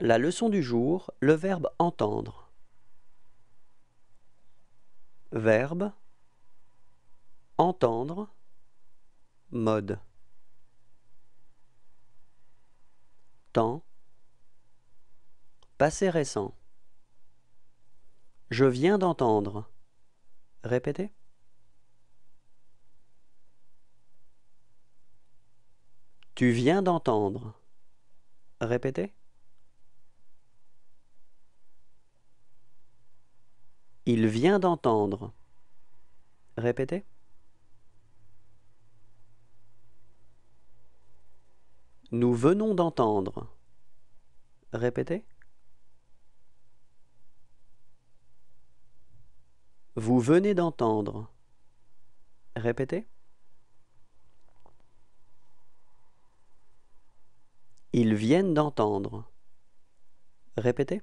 La leçon du jour, le verbe entendre. Verbe entendre mode temps passé récent Je viens d'entendre. Répétez. Tu viens d'entendre. Répétez. Il vient d'entendre. Répétez. Nous venons d'entendre. Répétez. Vous venez d'entendre. Répétez. Ils viennent d'entendre. Répétez.